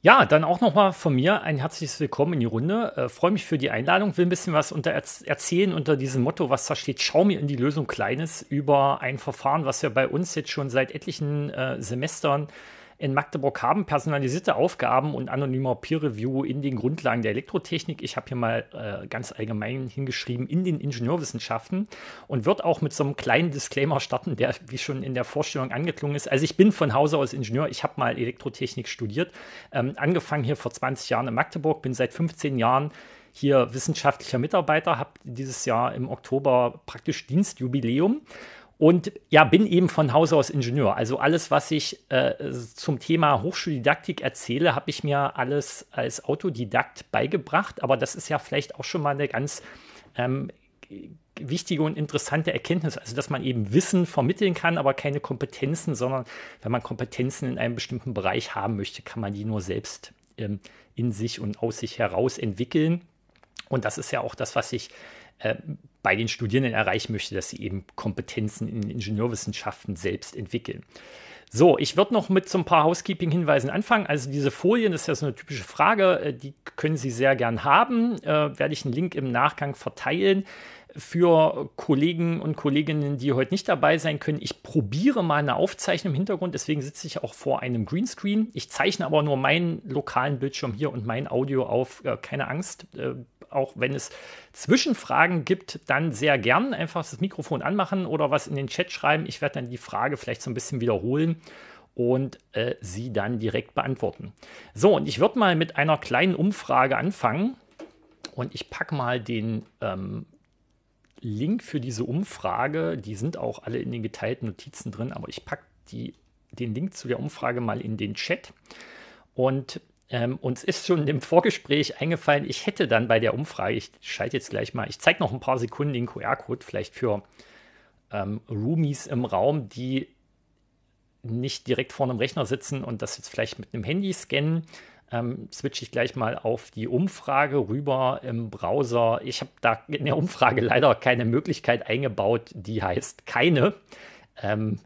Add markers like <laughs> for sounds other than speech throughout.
Ja, dann auch nochmal von mir ein herzliches Willkommen in die Runde. Äh, Freue mich für die Einladung, will ein bisschen was unter erzählen unter diesem Motto, was da steht, schau mir in die Lösung Kleines über ein Verfahren, was ja bei uns jetzt schon seit etlichen äh, Semestern in Magdeburg haben personalisierte Aufgaben und anonymer Peer-Review in den Grundlagen der Elektrotechnik. Ich habe hier mal äh, ganz allgemein hingeschrieben in den Ingenieurwissenschaften und wird auch mit so einem kleinen Disclaimer starten, der wie schon in der Vorstellung angeklungen ist. Also ich bin von Hause aus Ingenieur, ich habe mal Elektrotechnik studiert, ähm, angefangen hier vor 20 Jahren in Magdeburg, bin seit 15 Jahren hier wissenschaftlicher Mitarbeiter, habe dieses Jahr im Oktober praktisch Dienstjubiläum und ja, bin eben von Haus aus Ingenieur. Also alles, was ich äh, zum Thema Hochschuldidaktik erzähle, habe ich mir alles als Autodidakt beigebracht. Aber das ist ja vielleicht auch schon mal eine ganz ähm, wichtige und interessante Erkenntnis. Also, dass man eben Wissen vermitteln kann, aber keine Kompetenzen, sondern wenn man Kompetenzen in einem bestimmten Bereich haben möchte, kann man die nur selbst ähm, in sich und aus sich heraus entwickeln. Und das ist ja auch das, was ich ähm, bei den Studierenden erreichen möchte, dass sie eben Kompetenzen in Ingenieurwissenschaften selbst entwickeln. So, ich würde noch mit so ein paar Housekeeping-Hinweisen anfangen. Also diese Folien, das ist ja so eine typische Frage, äh, die können Sie sehr gern haben. Äh, werde ich einen Link im Nachgang verteilen für Kollegen und Kolleginnen, die heute nicht dabei sein können. Ich probiere mal eine Aufzeichnung im Hintergrund, deswegen sitze ich auch vor einem Greenscreen. Ich zeichne aber nur meinen lokalen Bildschirm hier und mein Audio auf. Äh, keine Angst, äh, auch wenn es Zwischenfragen gibt, dann sehr gern einfach das Mikrofon anmachen oder was in den Chat schreiben. Ich werde dann die Frage vielleicht so ein bisschen wiederholen und äh, sie dann direkt beantworten. So, und ich würde mal mit einer kleinen Umfrage anfangen und ich packe mal den ähm, Link für diese Umfrage. Die sind auch alle in den geteilten Notizen drin, aber ich packe die, den Link zu der Umfrage mal in den Chat. Und ähm, uns ist schon im Vorgespräch eingefallen, ich hätte dann bei der Umfrage, ich schalte jetzt gleich mal, ich zeige noch ein paar Sekunden den QR-Code, vielleicht für ähm, Roomies im Raum, die nicht direkt vor einem Rechner sitzen und das jetzt vielleicht mit einem Handy scannen. Ähm, switche ich gleich mal auf die Umfrage rüber im Browser. Ich habe da in der Umfrage leider keine Möglichkeit eingebaut, die heißt keine. Ähm,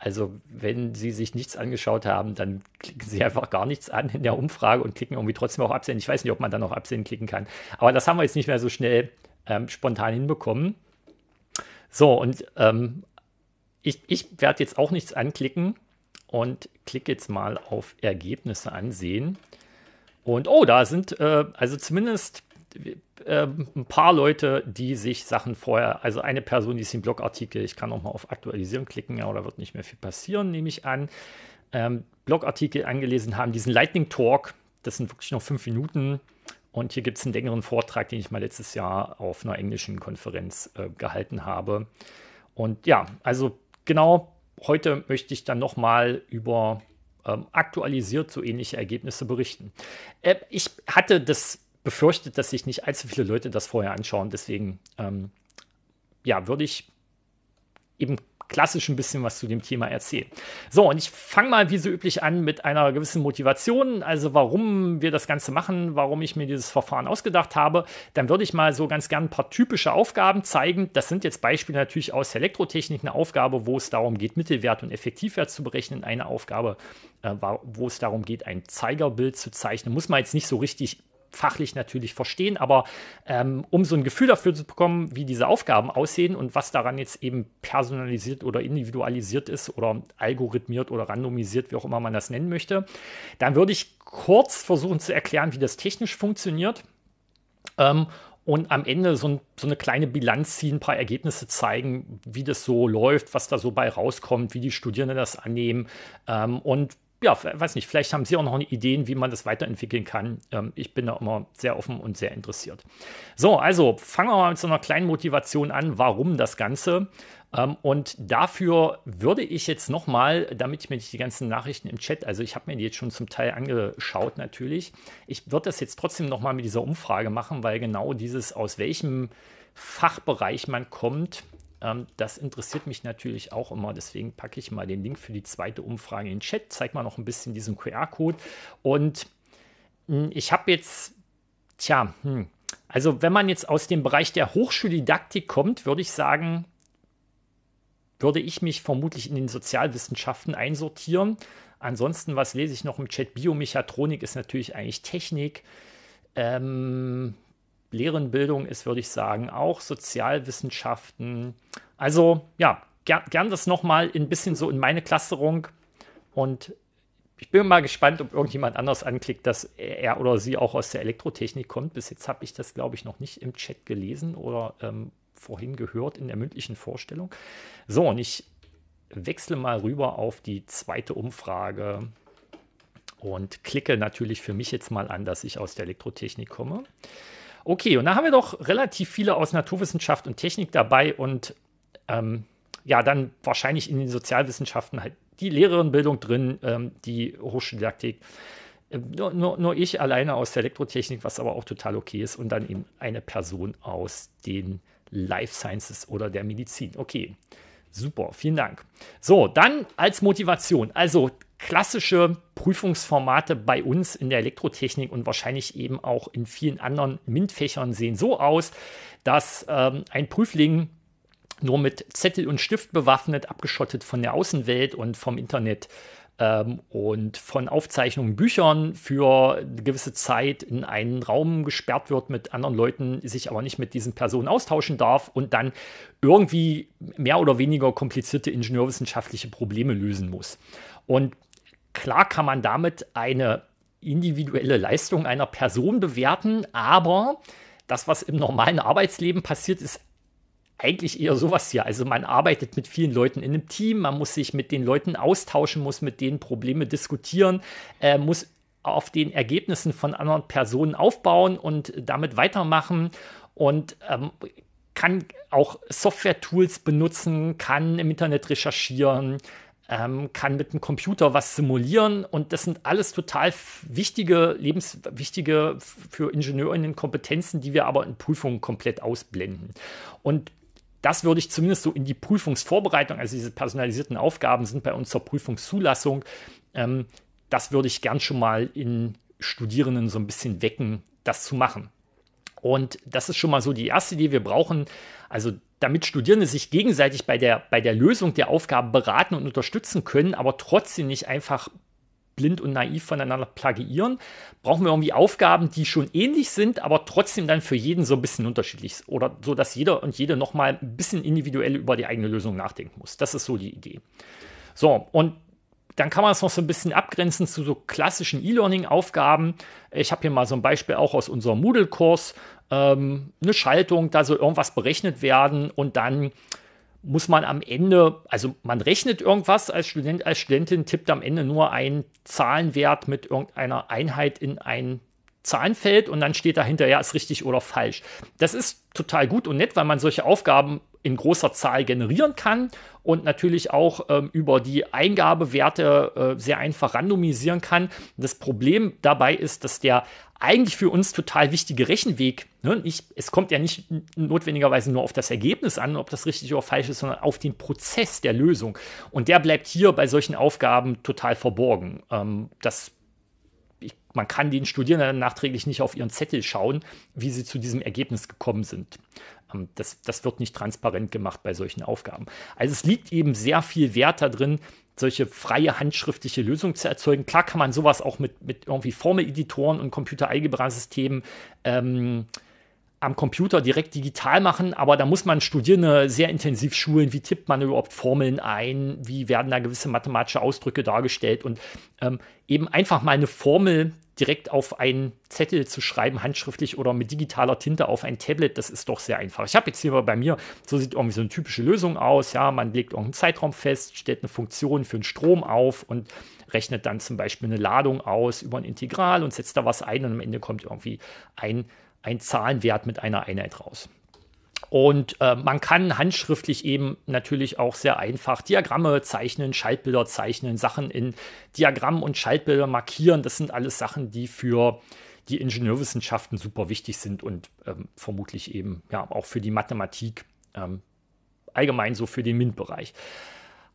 also, wenn Sie sich nichts angeschaut haben, dann klicken Sie einfach gar nichts an in der Umfrage und klicken irgendwie trotzdem auch absehen. Ich weiß nicht, ob man dann auch absehen klicken kann. Aber das haben wir jetzt nicht mehr so schnell ähm, spontan hinbekommen. So, und ähm, ich, ich werde jetzt auch nichts anklicken und klicke jetzt mal auf Ergebnisse ansehen. Und oh, da sind äh, also zumindest äh, ein paar Leute, die sich Sachen vorher, also eine Person, die ist im Blogartikel, ich kann auch mal auf Aktualisieren klicken, ja, da wird nicht mehr viel passieren, nehme ich an, ähm, Blogartikel angelesen haben, diesen Lightning Talk, das sind wirklich noch fünf Minuten. Und hier gibt es einen längeren Vortrag, den ich mal letztes Jahr auf einer englischen Konferenz äh, gehalten habe. Und ja, also genau heute möchte ich dann nochmal über ähm, aktualisiert so ähnliche Ergebnisse berichten. Äh, ich hatte das befürchtet, dass sich nicht allzu viele Leute das vorher anschauen. Deswegen, ähm, ja, würde ich eben klassisch ein bisschen was zu dem Thema erzählen. So, und ich fange mal wie so üblich an mit einer gewissen Motivation, also warum wir das Ganze machen, warum ich mir dieses Verfahren ausgedacht habe. Dann würde ich mal so ganz gern ein paar typische Aufgaben zeigen. Das sind jetzt Beispiele natürlich aus Elektrotechnik, eine Aufgabe, wo es darum geht, Mittelwert und Effektivwert zu berechnen, eine Aufgabe, äh, wo es darum geht, ein Zeigerbild zu zeichnen. Muss man jetzt nicht so richtig fachlich natürlich verstehen, aber ähm, um so ein Gefühl dafür zu bekommen, wie diese Aufgaben aussehen und was daran jetzt eben personalisiert oder individualisiert ist oder algorithmiert oder randomisiert, wie auch immer man das nennen möchte, dann würde ich kurz versuchen zu erklären, wie das technisch funktioniert. Ähm, und am Ende so, ein, so, eine kleine Bilanz ziehen, ein paar Ergebnisse zeigen, wie das so läuft, was da so bei rauskommt, wie die Studierenden das annehmen. Ähm, und ja, weiß nicht, vielleicht haben Sie auch noch Ideen, wie man das weiterentwickeln kann. Ähm, ich bin da immer sehr offen und sehr interessiert. So, also fangen wir mal mit so einer kleinen Motivation an, warum das Ganze. Ähm, und dafür würde ich jetzt nochmal, damit ich mir nicht die ganzen Nachrichten im Chat, also ich habe mir die jetzt schon zum Teil angeschaut natürlich, ich würde das jetzt trotzdem nochmal mit dieser Umfrage machen, weil genau dieses, aus welchem Fachbereich man kommt, ähm, das interessiert mich natürlich auch immer. Deswegen packe ich mal den Link für die zweite Umfrage in den Chat. Zeig mal noch ein bisschen diesen QR-Code. Und mh, hm, ich habe jetzt, tja, hm, also wenn man jetzt aus dem Bereich der Hochschuldidaktik kommt, würde ich sagen, würde ich mich vermutlich in den Sozialwissenschaften einsortieren. Ansonsten, was lese ich noch im Chat? Biomechatronik ist natürlich eigentlich Technik. Ähm, Lehrenbildung ist, würde ich sagen, auch Sozialwissenschaften. Also ja, gern, gern das nochmal ein bisschen so in meine Clusterung. Und ich bin mal gespannt, ob irgendjemand anders anklickt, dass er oder sie auch aus der Elektrotechnik kommt. Bis jetzt habe ich das, glaube ich, noch nicht im Chat gelesen oder ähm, vorhin gehört in der mündlichen Vorstellung. So, und ich wechsle mal rüber auf die zweite Umfrage und klicke natürlich für mich jetzt mal an, dass ich aus der Elektrotechnik komme. Okay, und da haben wir doch relativ viele aus Naturwissenschaft und Technik dabei und ähm, ja, dann wahrscheinlich in den Sozialwissenschaften halt die Lehrerinbildung drin, ähm, die Hochschuldidaktik. Ähm, nur, nur, nur, ich alleine aus der Elektrotechnik, was aber auch total okay ist, und dann eben eine Person aus den Life Sciences oder der Medizin. Okay, super, vielen Dank. So, dann als Motivation. Also klassische Prüfungsformate bei uns in der Elektrotechnik und wahrscheinlich eben auch in vielen anderen MINT-Fächern sehen so aus, dass ähm, ein Prüfling nur mit Zettel und Stift bewaffnet, abgeschottet von der Außenwelt und vom Internet ähm, und von Aufzeichnungen, Büchern für eine gewisse Zeit in einen Raum gesperrt wird mit anderen Leuten, sich aber nicht mit diesen Personen austauschen darf und dann irgendwie mehr oder weniger komplizierte ingenieurwissenschaftliche Probleme lösen muss. Und Klar kann man damit eine individuelle Leistung einer Person bewerten, aber das, was im normalen Arbeitsleben passiert, ist eigentlich eher sowas hier. Also man arbeitet mit vielen Leuten in einem Team, man muss sich mit den Leuten austauschen, muss mit denen Probleme diskutieren, äh, muss auf den Ergebnissen von anderen Personen aufbauen und damit weitermachen und ähm, kann auch Software-Tools benutzen, kann im Internet recherchieren, ähm, kann mit dem Computer was simulieren und das sind alles total wichtige, lebenswichtige für Ingenieurinnen Kompetenzen, die wir aber in Prüfungen komplett ausblenden. Und das würde ich zumindest so in die Prüfungsvorbereitung, also diese personalisierten Aufgaben sind bei uns zur Prüfungszulassung, ähm, das würde ich gern schon mal in Studierenden so ein bisschen wecken, das zu machen. Und das ist schon mal so die erste Idee. Wir brauchen also damit Studierende sich gegenseitig bei der, bei der Lösung der Aufgaben beraten und unterstützen können, aber trotzdem nicht einfach blind und naiv voneinander plagiieren, brauchen wir irgendwie Aufgaben, die schon ähnlich sind, aber trotzdem dann für jeden so ein bisschen unterschiedlich oder so, dass jeder und jede nochmal ein bisschen individuell über die eigene Lösung nachdenken muss. Das ist so die Idee. So, und dann kann man es noch so ein bisschen abgrenzen zu so klassischen E-Learning-Aufgaben. Ich habe hier mal so ein Beispiel auch aus unserem Moodle-Kurs. Ähm, eine Schaltung, da soll irgendwas berechnet werden und dann muss man am Ende, also man rechnet irgendwas als Student, als Studentin, tippt am Ende nur einen Zahlenwert mit irgendeiner Einheit in ein Zahlenfeld und dann steht dahinter, ja, ist richtig oder falsch. Das ist total gut und nett, weil man solche Aufgaben in großer Zahl generieren kann und natürlich auch ähm, über die Eingabewerte äh, sehr einfach randomisieren kann. Das Problem dabei ist, dass der eigentlich für uns total wichtige Rechenweg, ne, nicht, es kommt ja nicht notwendigerweise nur auf das Ergebnis an, ob das richtig oder falsch ist, sondern auf den Prozess der Lösung. Und der bleibt hier bei solchen Aufgaben total verborgen. Ähm, das man kann den Studierenden nachträglich nicht auf ihren Zettel schauen, wie sie zu diesem Ergebnis gekommen sind. Ähm, das, das wird nicht transparent gemacht bei solchen Aufgaben. Also es liegt eben sehr viel Wert darin, solche freie handschriftliche Lösungen zu erzeugen. Klar kann man sowas auch mit, mit irgendwie Formeleditoren und Computer-Algebra-Systemen ähm, am Computer direkt digital machen, aber da muss man Studierende sehr intensiv schulen, wie tippt man überhaupt Formeln ein, wie werden da gewisse mathematische Ausdrücke dargestellt und ähm, eben einfach mal eine Formel direkt auf einen Zettel zu schreiben, handschriftlich oder mit digitaler Tinte auf ein Tablet, das ist doch sehr einfach. Ich habe jetzt hier bei mir, so sieht irgendwie so eine typische Lösung aus. Ja, man legt irgendeinen Zeitraum fest, stellt eine Funktion für den Strom auf und rechnet dann zum Beispiel eine Ladung aus über ein Integral und setzt da was ein und am Ende kommt irgendwie ein, ein Zahlenwert mit einer Einheit raus. Und äh, man kann handschriftlich eben natürlich auch sehr einfach Diagramme zeichnen, Schaltbilder zeichnen, Sachen in Diagrammen und Schaltbilder markieren. Das sind alles Sachen, die für die Ingenieurwissenschaften super wichtig sind und ähm, vermutlich eben ja auch für die Mathematik, ähm, allgemein so für den MINT-Bereich.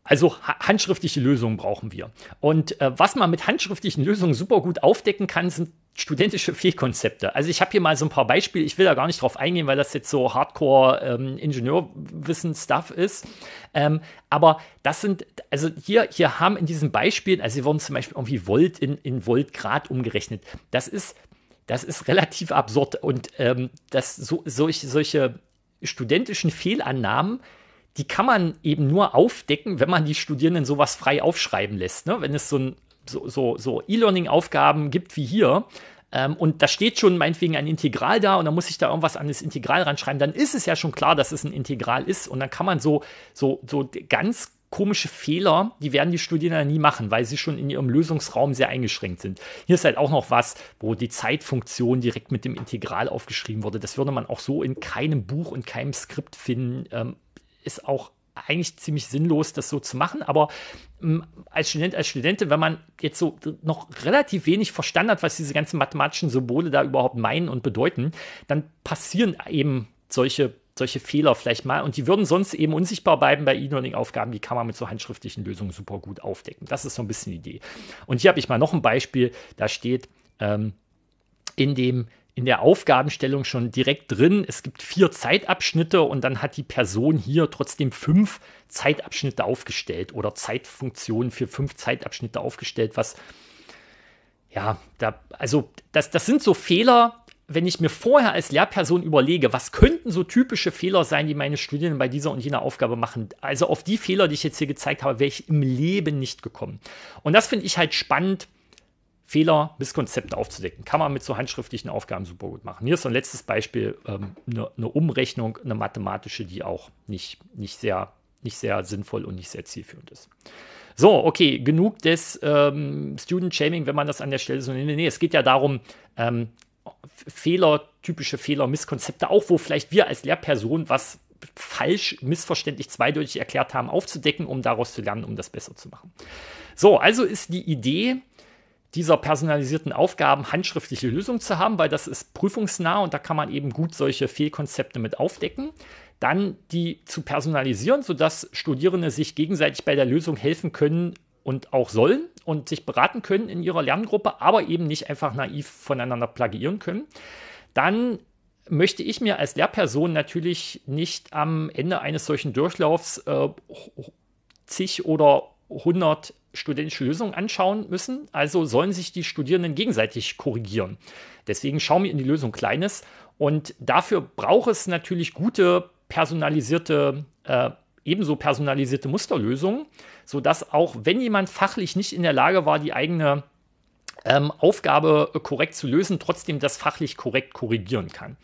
Also handschriftliche Lösungen brauchen wir. Und äh, was man mit handschriftlichen Lösungen super gut aufdecken kann, sind studentische Fehlkonzepte. Also ich habe hier mal so ein paar Beispiele. Ich will da gar nicht drauf eingehen, weil das jetzt so Hardcore ähm, Ingenieurwissen-Stuff ist. Ähm, aber das sind, also hier, hier haben in diesen Beispielen, also sie wurden zum Beispiel irgendwie Volt in, in Voltgrad umgerechnet. Das ist, das ist relativ absurd. Und ähm, das, so, solche, solche studentischen Fehlannahmen, die kann man eben nur aufdecken, wenn man die Studierenden sowas frei aufschreiben lässt. Ne? Wenn es so, so, so, so E-Learning-Aufgaben gibt wie hier, ähm, und da steht schon meinetwegen ein Integral da und dann muss ich da irgendwas an das Integral ranschreiben, dann ist es ja schon klar, dass es ein Integral ist und dann kann man so, so, so ganz komische Fehler, die werden die Studierenden nie machen, weil sie schon in ihrem Lösungsraum sehr eingeschränkt sind. Hier ist halt auch noch was, wo die Zeitfunktion direkt mit dem Integral aufgeschrieben wurde. Das würde man auch so in keinem Buch und keinem Skript finden. Ähm, ist auch eigentlich ziemlich sinnlos, das so zu machen. Aber ähm, als Student, als Studentin, wenn man jetzt so noch relativ wenig verstanden hat, was diese ganzen mathematischen Symbole da überhaupt meinen und bedeuten, dann passieren eben solche solche Fehler vielleicht mal. Und die würden sonst eben unsichtbar bleiben bei E-Learning-Aufgaben. Die kann man mit so handschriftlichen Lösungen super gut aufdecken. Das ist so ein bisschen die Idee. Und hier habe ich mal noch ein Beispiel. Da steht ähm, in dem in der Aufgabenstellung schon direkt drin. Es gibt vier Zeitabschnitte und dann hat die Person hier trotzdem fünf Zeitabschnitte aufgestellt oder Zeitfunktionen für fünf Zeitabschnitte aufgestellt, was ja, da, also das, das sind so Fehler, wenn ich mir vorher als Lehrperson überlege, was könnten so typische Fehler sein, die meine Studierenden bei dieser und jener Aufgabe machen. Also auf die Fehler, die ich jetzt hier gezeigt habe, wäre ich im Leben nicht gekommen. Und das finde ich halt spannend, Fehler, Misskonzepte aufzudecken. Kann man mit so handschriftlichen Aufgaben super gut machen. Hier ist so ein letztes Beispiel, ähm, ne, eine, Umrechnung, eine mathematische, die auch nicht, nicht, sehr, nicht sehr sinnvoll und nicht sehr zielführend ist. So, okay, genug des ähm, Student-Shaming, wenn man das an der Stelle so nennt. Nee, nee, es geht ja darum, ähm, Fehler, typische Fehler, Misskonzepte, auch wo vielleicht wir als Lehrperson was falsch, missverständlich, zweideutig erklärt haben, aufzudecken, um daraus zu lernen, um das besser zu machen. So, also ist die Idee, dieser personalisierten Aufgaben handschriftliche Lösungen zu haben, weil das ist prüfungsnah und da kann man eben gut solche Fehlkonzepte mit aufdecken. Dann die zu personalisieren, sodass Studierende sich gegenseitig bei der Lösung helfen können und auch sollen und sich beraten können in ihrer Lerngruppe, aber eben nicht einfach naiv voneinander plagiieren können. Dann möchte ich mir als Lehrperson natürlich nicht am Ende eines solchen Durchlaufs äh, zig oder hundert studentische Lösungen anschauen müssen, also sollen sich die Studierenden gegenseitig korrigieren. Deswegen schauen wir in die Lösung Kleines und dafür braucht es natürlich gute personalisierte, äh, ebenso personalisierte Musterlösungen, sodass auch wenn jemand fachlich nicht in der Lage war, die eigene ähm, Aufgabe korrekt zu lösen, trotzdem das fachlich korrekt korrigieren kann.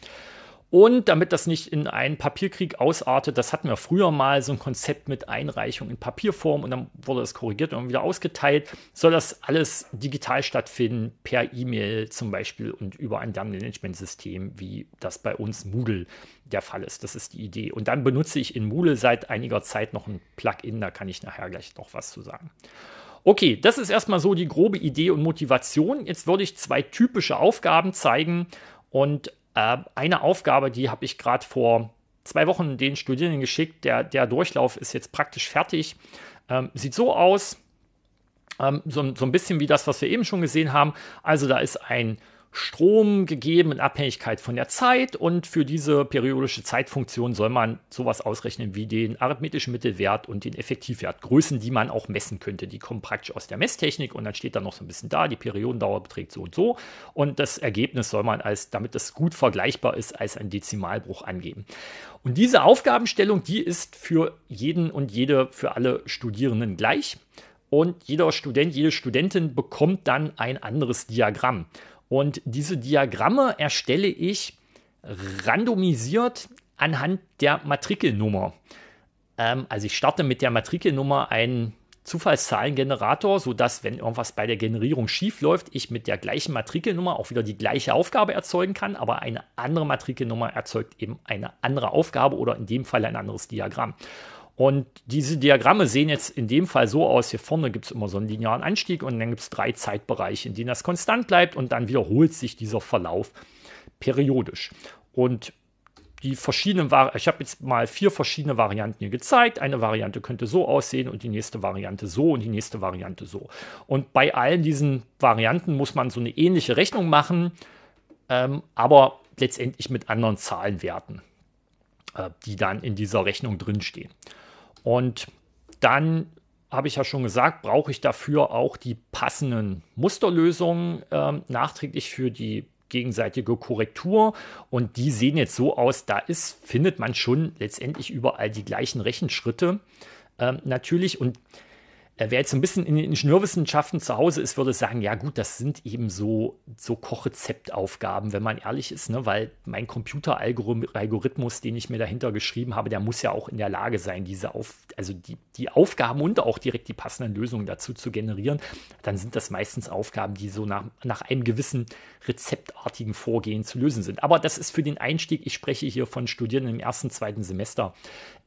Und damit das nicht in einen Papierkrieg ausartet, das hatten wir früher mal so ein Konzept mit Einreichung in Papierform und dann wurde das korrigiert und wieder ausgeteilt. Soll das alles digital stattfinden, per E-Mail zum Beispiel und über ein Lernmanagementsystem, wie das bei uns Moodle der Fall ist. Das ist die Idee. Und dann benutze ich in Moodle seit einiger Zeit noch ein Plugin, da kann ich nachher gleich noch was zu sagen. Okay, das ist erstmal so die grobe Idee und Motivation. Jetzt würde ich zwei typische Aufgaben zeigen und äh, eine Aufgabe, die habe ich gerade vor zwei Wochen den Studierenden geschickt. Der, der Durchlauf ist jetzt praktisch fertig. Ähm, sieht so aus, ähm, so, so, ein bisschen wie das, was wir eben schon gesehen haben. Also da ist ein Strom gegeben in Abhängigkeit von der Zeit und für diese periodische Zeitfunktion soll man sowas ausrechnen wie den arithmetischen Mittelwert und den Effektivwert. Größen, die man auch messen könnte. Die kommen praktisch aus der Messtechnik und dann steht da noch so ein bisschen da, die Periodendauer beträgt so und so und das Ergebnis soll man als, damit das gut vergleichbar ist, als ein Dezimalbruch angeben. Und diese Aufgabenstellung, die ist für jeden und jede, für alle Studierenden gleich. Und jeder Student, jede Studentin bekommt dann ein anderes Diagramm. Und diese Diagramme erstelle ich randomisiert anhand der Matrikelnummer. Ähm, also ich starte mit der Matrikelnummer einen Zufallszahlengenerator, sodass, wenn irgendwas bei der Generierung schief läuft, ich mit der gleichen Matrikelnummer auch wieder die gleiche Aufgabe erzeugen kann, aber eine andere Matrikelnummer erzeugt eben eine andere Aufgabe oder in dem Fall ein anderes Diagramm. Und diese Diagramme sehen jetzt in dem Fall so aus, hier vorne gibt es immer so einen linearen Anstieg und dann gibt es drei Zeitbereiche, in denen das konstant bleibt und dann wiederholt sich dieser Verlauf periodisch. Und die verschiedenen Varianten, ich habe jetzt mal vier verschiedene Varianten hier gezeigt. Eine Variante könnte so aussehen und die nächste Variante so und die nächste Variante so. Und bei allen diesen Varianten muss man so eine ähnliche Rechnung machen, ähm, aber letztendlich mit anderen Zahlenwerten, äh, die dann in dieser Rechnung drinstehen. stehen. Und dann habe ich ja schon gesagt, brauche ich dafür auch die passenden Musterlösungen äh, nachträglich für die gegenseitige Korrektur. Und die sehen jetzt so aus, da ist, findet man schon letztendlich überall die gleichen Rechenschritte äh, natürlich. Und äh, wer jetzt ein bisschen in den Ingenieurwissenschaften zu Hause ist, würde sagen, ja gut, das sind eben so, so Kochrezeptaufgaben, wenn man ehrlich ist, ne? weil mein Computeralgorithmus, den ich mir dahinter geschrieben habe, der muss ja auch in der Lage sein, diese Auf also die, die Aufgaben und auch direkt die passenden Lösungen dazu zu generieren. Dann sind das meistens Aufgaben, die so nach, nach einem gewissen rezeptartigen Vorgehen zu lösen sind. Aber das ist für den Einstieg, ich spreche hier von Studierenden im ersten, zweiten Semester,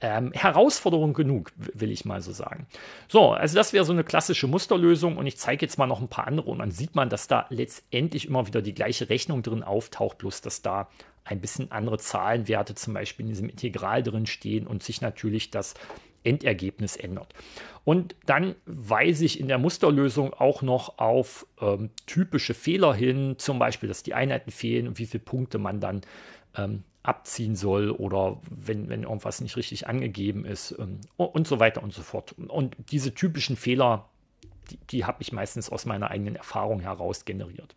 ähm, Herausforderung genug, will ich mal so sagen. So, also das das wäre so eine klassische Musterlösung und ich zeige jetzt mal noch ein paar andere und dann sieht man, dass da letztendlich immer wieder die gleiche Rechnung drin auftaucht, bloß dass da ein bisschen andere Zahlenwerte zum Beispiel in diesem Integral drin stehen und sich natürlich das Endergebnis ändert. Und dann weise ich in der Musterlösung auch noch auf ähm, typische Fehler hin, zum Beispiel, dass die Einheiten fehlen und wie viele Punkte man dann ähm, abziehen soll oder wenn, wenn irgendwas nicht richtig angegeben ist ähm, und so weiter und so fort. Und diese typischen Fehler, die, die habe ich meistens aus meiner eigenen Erfahrung heraus generiert.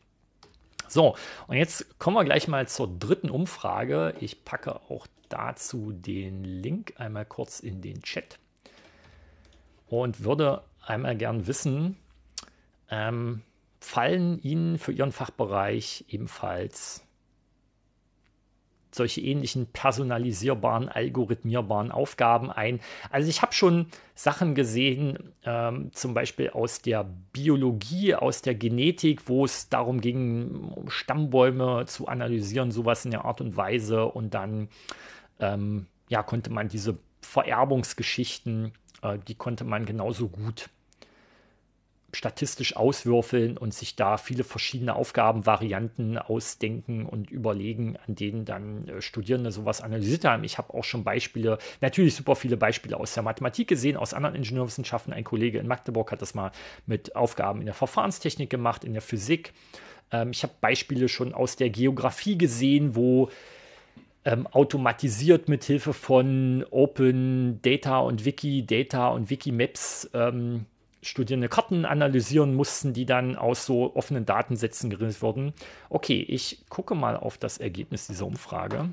So, und jetzt kommen wir gleich mal zur dritten Umfrage. Ich packe auch dazu den Link einmal kurz in den Chat und würde einmal gern wissen, ähm, fallen Ihnen für Ihren Fachbereich ebenfalls solche ähnlichen personalisierbaren, algorithmierbaren Aufgaben ein. Also ich habe schon Sachen gesehen, ähm, zum Beispiel aus der Biologie, aus der Genetik, wo es darum ging, Stammbäume zu analysieren, sowas in der Art und Weise. Und dann ähm, ja, konnte man diese Vererbungsgeschichten, äh, die konnte man genauso gut statistisch auswürfeln und sich da viele verschiedene Aufgabenvarianten ausdenken und überlegen, an denen dann äh, Studierende sowas analysiert haben. Ich habe auch schon Beispiele, natürlich super viele Beispiele aus der Mathematik gesehen, aus anderen Ingenieurwissenschaften. Ein Kollege in Magdeburg hat das mal mit Aufgaben in der Verfahrenstechnik gemacht, in der Physik. Ähm, ich habe Beispiele schon aus der Geografie gesehen, wo ähm, automatisiert mit Hilfe von Open Data und Wiki Data und Wiki Maps ähm, studierende Karten analysieren mussten, die dann aus so offenen Datensätzen gerissen wurden. Okay, ich gucke mal auf das Ergebnis dieser Umfrage.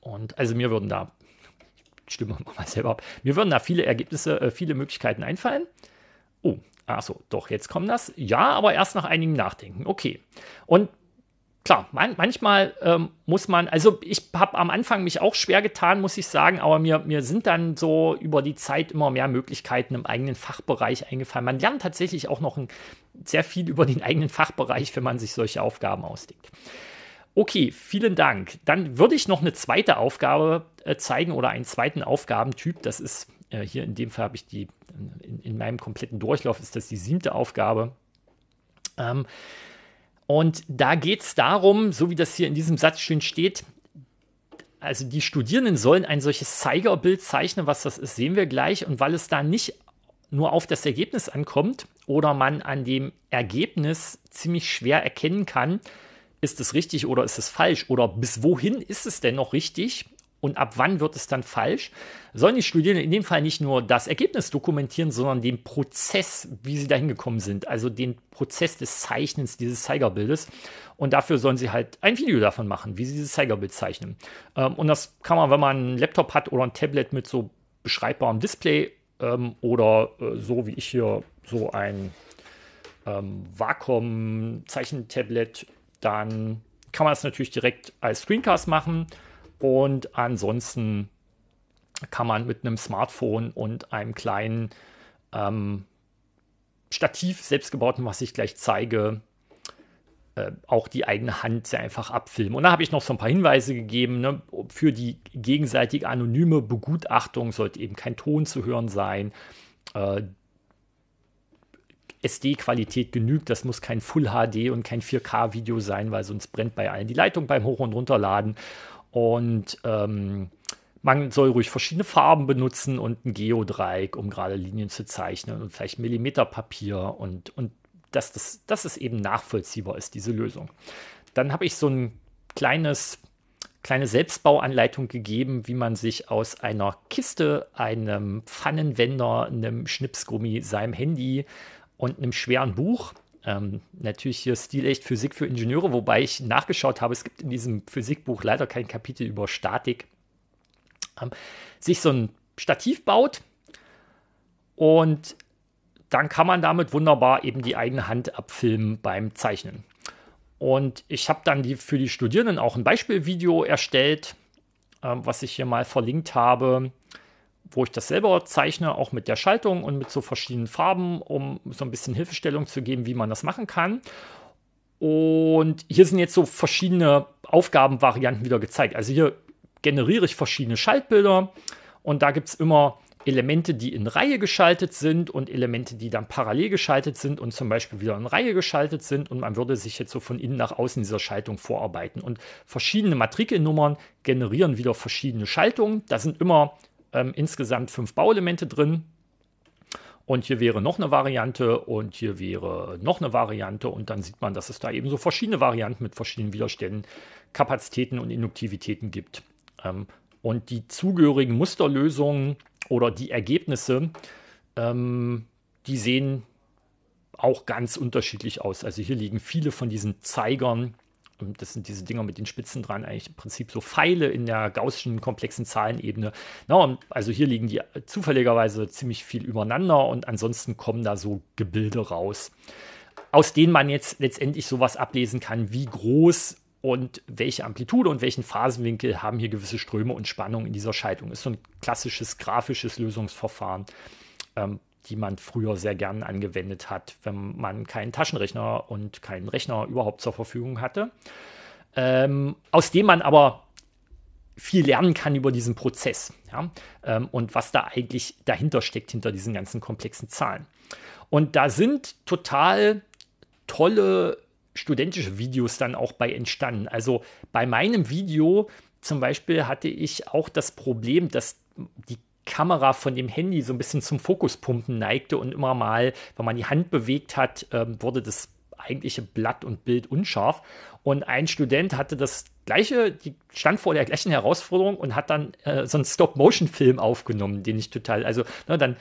Und also mir würden da, stimmen wir mal <laughs> selber ab, mir würden da viele Ergebnisse, äh, viele Möglichkeiten einfallen. Oh, achso, doch, jetzt kommt das. Ja, aber erst nach einigem Nachdenken. Okay. Und klar, man, manchmal ähm, muss man, also ich habe am Anfang mich auch schwer getan, muss ich sagen, aber mir, mir sind dann so über die Zeit immer mehr Möglichkeiten im eigenen Fachbereich eingefallen. Man lernt tatsächlich auch noch ein, sehr viel über den eigenen Fachbereich, wenn man sich solche Aufgaben ausdenkt. Okay, vielen Dank. Dann würde ich noch eine zweite Aufgabe äh, zeigen oder einen zweiten Aufgabentyp. Das ist äh, hier in dem Fall habe ich die, in, in, meinem kompletten Durchlauf ist das die siebte Aufgabe. Ähm, und da geht es darum, so wie das hier in diesem Satz schön steht, also die Studierenden sollen ein solches Zeigerbild zeichnen, was das ist, sehen wir gleich. Und weil es da nicht nur auf das Ergebnis ankommt oder man an dem Ergebnis ziemlich schwer erkennen kann, ist es richtig oder ist es falsch oder bis wohin ist es denn noch richtig und ab wann wird es dann falsch, sollen die Studierenden in dem Fall nicht nur das Ergebnis dokumentieren, sondern den Prozess, wie sie dahin gekommen sind, also den Prozess des Zeichnens dieses Zeigerbildes. Und dafür sollen sie halt ein Video davon machen, wie sie dieses Zeigerbild zeichnen. Ähm, und das kann man, wenn man einen Laptop hat oder ein Tablet mit so beschreibbarem Display ähm, oder äh, so wie ich hier so ein ähm, Vakuum-Zeichentablet, dann kann man es natürlich direkt als Screencast machen und ansonsten kann man mit einem Smartphone und einem kleinen ähm, Stativ selbstgebauten, was ich gleich zeige, äh, auch die eigene Hand sehr einfach abfilmen. Und da habe ich noch so ein paar Hinweise gegeben. Ne? Für die gegenseitig anonyme Begutachtung sollte eben kein Ton zu hören sein. Äh, SD-Qualität genügt. Das muss kein Full HD und kein 4K-Video sein, weil sonst brennt bei allen die Leitung beim Hoch- und Runterladen. Und ähm, man soll ruhig verschiedene Farben benutzen und ein Geodreieck, um gerade Linien zu zeichnen und vielleicht Millimeterpapier und, und dass, das, dass es eben nachvollziehbar ist, diese Lösung. Dann habe ich so ein kleines, kleine Selbstbauanleitung gegeben, wie man sich aus einer Kiste, einem Pfannenwender, einem Schnipsgummi, seinem Handy und einem schweren Buch ähm, natürlich hier Stil echt Physik für Ingenieure, wobei ich nachgeschaut habe, es gibt in diesem Physikbuch leider kein Kapitel über Statik. Ähm, sich so ein Stativ baut und dann kann man damit wunderbar eben die eigene Hand abfilmen beim Zeichnen. Und ich habe dann die, für die Studierenden auch ein Beispielvideo erstellt, ähm, was ich hier mal verlinkt habe wo ich das selber zeichne, auch mit der Schaltung und mit so verschiedenen Farben, um so ein bisschen Hilfestellung zu geben, wie man das machen kann. Und hier sind jetzt so verschiedene Aufgabenvarianten wieder gezeigt. Also hier generiere ich verschiedene Schaltbilder und da gibt es immer Elemente, die in Reihe geschaltet sind und Elemente, die dann parallel geschaltet sind und zum Beispiel wieder in Reihe geschaltet sind. Und man würde sich jetzt so von innen nach außen dieser Schaltung vorarbeiten. Und verschiedene Matrikelnummern generieren wieder verschiedene Schaltungen. Da sind immer ähm, insgesamt fünf Bauelemente drin. Und hier wäre noch eine Variante und hier wäre noch eine Variante. Und dann sieht man, dass es da eben so verschiedene Varianten mit verschiedenen Widerständen, Kapazitäten und Induktivitäten gibt. Ähm, und die zugehörigen Musterlösungen oder die Ergebnisse, ähm, die sehen auch ganz unterschiedlich aus. Also hier liegen viele von diesen Zeigern das sind diese Dinger mit den Spitzen dran, eigentlich im Prinzip so Pfeile in der gaußschen komplexen Zahlenebene. Na, also hier liegen die zufälligerweise ziemlich viel übereinander und ansonsten kommen da so Gebilde raus, aus denen man jetzt letztendlich sowas ablesen kann, wie groß und welche Amplitude und welchen Phasenwinkel haben hier gewisse Ströme und Spannungen in dieser Schaltung. Ist so ein klassisches grafisches Lösungsverfahren. Ähm, die man früher sehr gern angewendet hat, wenn man keinen Taschenrechner und keinen Rechner überhaupt zur Verfügung hatte, ähm, aus dem man aber viel lernen kann über diesen Prozess ja? ähm, und was da eigentlich dahinter steckt, hinter diesen ganzen komplexen Zahlen. Und da sind total tolle studentische Videos dann auch bei entstanden. Also bei meinem Video zum Beispiel hatte ich auch das Problem, dass die Kamera von dem Handy so ein bisschen zum Fokuspumpen neigte und immer mal, wenn man die Hand bewegt hat, ähm, wurde das eigentliche Blatt und Bild unscharf. Und ein Student hatte das gleiche, die stand vor der gleichen Herausforderung und hat dann äh, so einen Stop-Motion-Film aufgenommen, den ich total, also ne, dann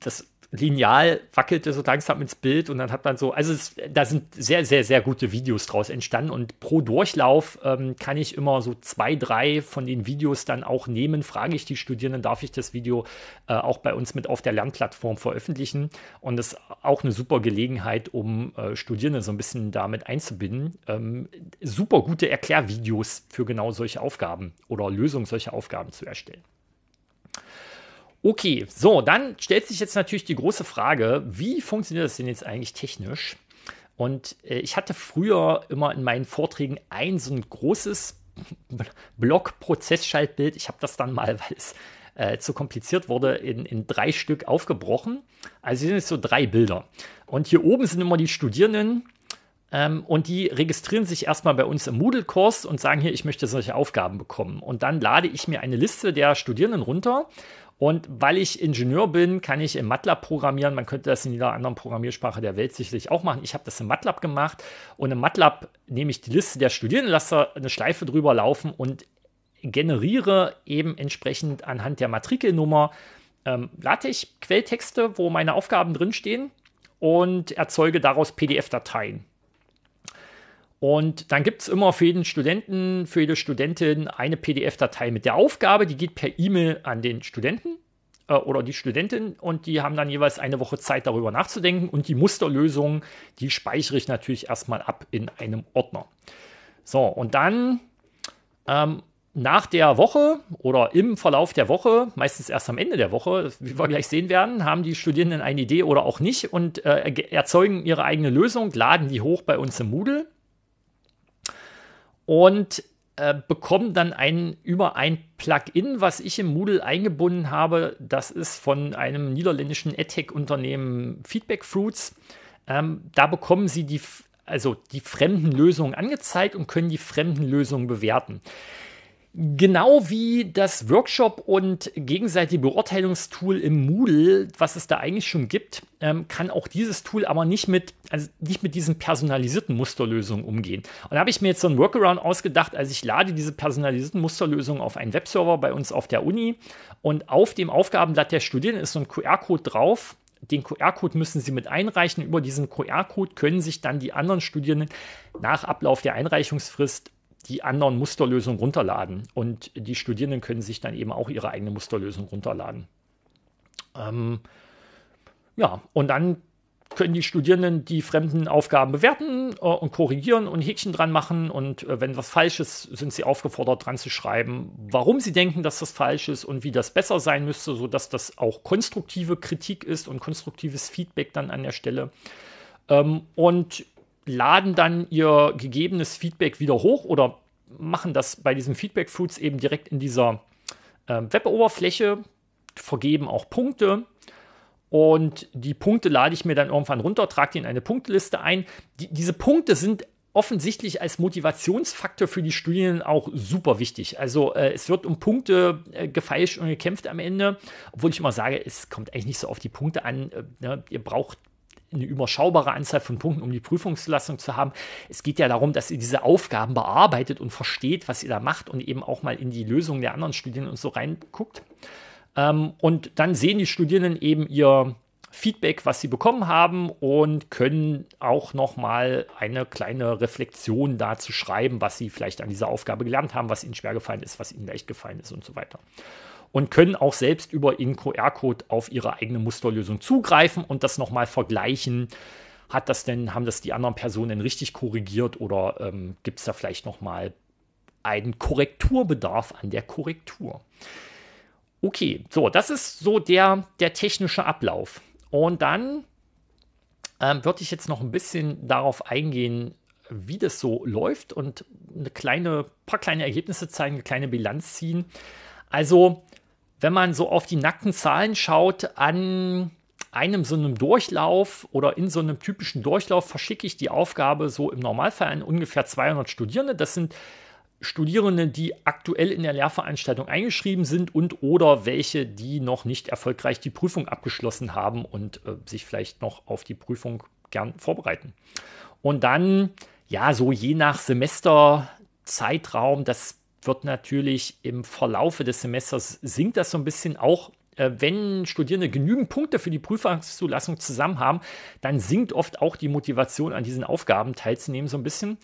das Lineal wackelte so langsam ins Bild und dann hat man so, also es, da sind sehr, sehr, sehr gute Videos draus entstanden und pro Durchlauf ähm, kann ich immer so zwei, drei von den Videos dann auch nehmen. Frage ich die Studierenden, darf ich das Video äh, auch bei uns mit auf der Lernplattform veröffentlichen? Und das ist auch eine super Gelegenheit, um äh, Studierende so ein bisschen damit einzubinden. Ähm, super gute Erklärvideos für genau solche Aufgaben oder Lösungen solcher Aufgaben zu erstellen. Okay, so, dann stellt sich jetzt natürlich die große Frage, wie funktioniert das denn jetzt eigentlich technisch? Und äh, ich hatte früher immer in meinen Vorträgen ein so ein großes <laughs> Block-Prozessschaltbild. Ich habe das dann mal, weil es äh, zu kompliziert wurde, in, in drei Stück aufgebrochen. Also hier sind jetzt so drei Bilder. Und hier oben sind immer die Studierenden. Ähm, und die registrieren sich erstmal bei uns im Moodle-Kurs und sagen hier, ich möchte solche Aufgaben bekommen. Und dann lade ich mir eine Liste der Studierenden runter und weil ich Ingenieur bin, kann ich im MATLAB programmieren. Man könnte das in jeder anderen Programmiersprache der Welt sicherlich auch machen. Ich habe das im MATLAB gemacht und im MATLAB nehme ich die Liste der Studierenden, lasse eine Schleife drüber laufen und generiere eben entsprechend anhand der Matrikelnummer ähm, LaTeX-Quelltexte, wo meine Aufgaben drinstehen und erzeuge daraus PDF-Dateien. Und dann gibt es immer für jeden Studenten, für jede Studentin eine PDF-Datei mit der Aufgabe, die geht per E-Mail an den Studenten äh, oder die Studentin und die haben dann jeweils eine Woche Zeit, darüber nachzudenken. Und die Musterlösung, die speichere ich natürlich erstmal ab in einem Ordner. So, und dann ähm, nach der Woche oder im Verlauf der Woche, meistens erst am Ende der Woche, wie wir gleich sehen werden, haben die Studierenden eine Idee oder auch nicht und äh, erzeugen ihre eigene Lösung, laden die hoch bei uns im Moodle und äh, bekommen dann ein, über ein Plugin, was ich im Moodle eingebunden habe. Das ist von einem niederländischen EdTech-Unternehmen Feedback Fruits. Ähm, da bekommen sie die, also die fremden Lösungen angezeigt und können die fremden Lösungen bewerten. Genau wie das Workshop und gegenseitige Beurteilungstool im Moodle, was es da eigentlich schon gibt, ähm, kann auch dieses Tool aber nicht mit, also nicht mit diesen personalisierten Musterlösungen umgehen. Und da habe ich mir jetzt so ein Workaround ausgedacht, also ich lade diese personalisierten Musterlösungen auf einen Webserver bei uns auf der Uni und auf dem Aufgabenblatt der Studierenden ist so ein QR-Code drauf, den QR-Code müssen Sie mit einreichen. Über diesen QR-Code können sich dann die anderen Studierenden nach Ablauf der Einreichungsfrist die anderen Musterlösungen runterladen. Und die Studierenden können sich dann eben auch ihre eigene Musterlösung runterladen. Ähm, ja, und dann können die Studierenden die fremden Aufgaben bewerten äh, und korrigieren und Häkchen dran machen. Und äh, wenn was falsch ist, sind sie aufgefordert, dran zu schreiben, warum sie denken, dass das falsch ist und wie das besser sein müsste, sodass das auch konstruktive Kritik ist und konstruktives Feedback dann an der Stelle. Ähm, und laden dann ihr gegebenes Feedback wieder hoch oder machen das bei diesem Feedback Foods eben direkt in dieser äh, Web-Oberfläche, vergeben auch Punkte. Und die Punkte lade ich mir dann irgendwann runter, trage die in eine Punkteliste ein. Die, diese Punkte sind offensichtlich als Motivationsfaktor für die Studien auch super wichtig. Also äh, es wird um Punkte äh, gefeilscht und gekämpft am Ende, obwohl ich immer sage, es kommt eigentlich nicht so auf die Punkte an. Äh, ne? Ihr braucht eine überschaubare Anzahl von Punkten, um die Prüfungszulassung zu haben. Es geht ja darum, dass ihr diese Aufgaben bearbeitet und versteht, was ihr da macht und eben auch mal in die Lösungen der anderen Studierenden und so reinguckt. Ähm, und dann sehen die Studierenden eben ihr Feedback, was sie bekommen haben und können auch nochmal eine kleine Reflexion dazu schreiben, was sie vielleicht an dieser Aufgabe gelernt haben, was ihnen schwer gefallen ist, was ihnen leicht gefallen ist und so weiter und können auch selbst über ihren QR-Code auf ihre eigene Musterlösung zugreifen und das nochmal vergleichen. Hat das denn, haben das die anderen Personen richtig korrigiert oder ähm, gibt es da vielleicht nochmal einen Korrekturbedarf an der Korrektur? Okay, so, das ist so der, der technische Ablauf. Und dann ähm, würde ich jetzt noch ein bisschen darauf eingehen, wie das so läuft und eine kleine, paar kleine Ergebnisse zeigen, eine kleine Bilanz ziehen. Also wenn man so auf die nackten Zahlen schaut, an einem so einem Durchlauf oder in so einem typischen Durchlauf verschicke ich die Aufgabe so im Normalfall an ungefähr 200 Studierende. Das sind Studierende, die aktuell in der Lehrveranstaltung eingeschrieben sind und oder welche, die noch nicht erfolgreich die Prüfung abgeschlossen haben und äh, sich vielleicht noch auf die Prüfung gern vorbereiten. Und dann, ja, so je nach Semesterzeitraum, Zeitraum, das wird natürlich im Verlaufe des Semesters sinkt das so ein bisschen auch. Äh, wenn Studierende genügend Punkte für die Prüfungszulassung zusammen haben, dann sinkt oft auch die Motivation, an diesen Aufgaben teilzunehmen, so ein bisschen.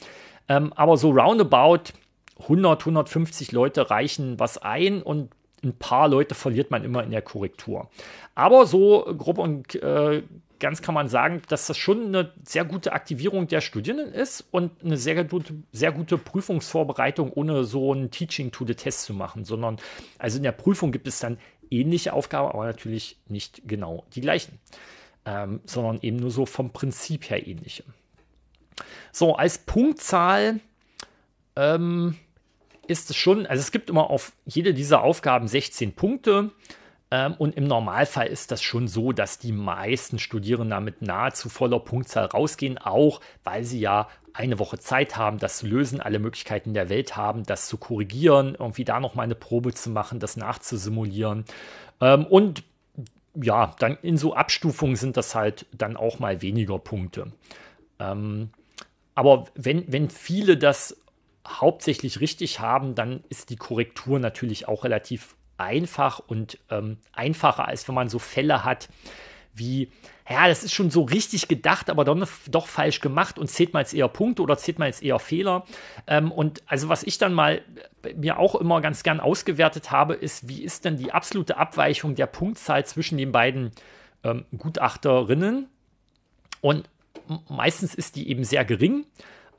Ähm, aber so roundabout 100, 150 Leute reichen was ein und ein paar Leute verliert man immer in der Korrektur. Aber so grob und äh, ganz kann man sagen, dass das schon eine sehr gute Aktivierung der Studierenden ist und eine sehr gute, sehr gute Prüfungsvorbereitung, ohne so ein Teaching to the Test zu machen, sondern also in der Prüfung gibt es dann ähnliche Aufgaben, aber natürlich nicht genau die gleichen, ähm, sondern eben nur so vom Prinzip her ähnliche. So, als Punktzahl ähm, ist es schon, also es gibt immer auf jede dieser Aufgaben 16 Punkte. Ähm, und im Normalfall ist das schon so, dass die meisten Studierenden damit nahezu voller Punktzahl rausgehen, auch weil sie ja eine Woche Zeit haben, das zu lösen, alle Möglichkeiten der Welt haben, das zu korrigieren, irgendwie da nochmal eine Probe zu machen, das nachzusimulieren. Ähm, und ja, dann in so Abstufungen sind das halt dann auch mal weniger Punkte. Ähm, aber wenn, wenn viele das hauptsächlich richtig haben, dann ist die Korrektur natürlich auch relativ einfach und ähm, einfacher, als wenn man so Fälle hat wie, ja, das ist schon so richtig gedacht, aber doch, doch falsch gemacht und zählt man jetzt eher Punkte oder zählt man jetzt eher Fehler. Ähm, und also was ich dann mal äh, mir auch immer ganz gern ausgewertet habe, ist, wie ist denn die absolute Abweichung der Punktzahl zwischen den beiden ähm, Gutachterinnen? Und meistens ist die eben sehr gering.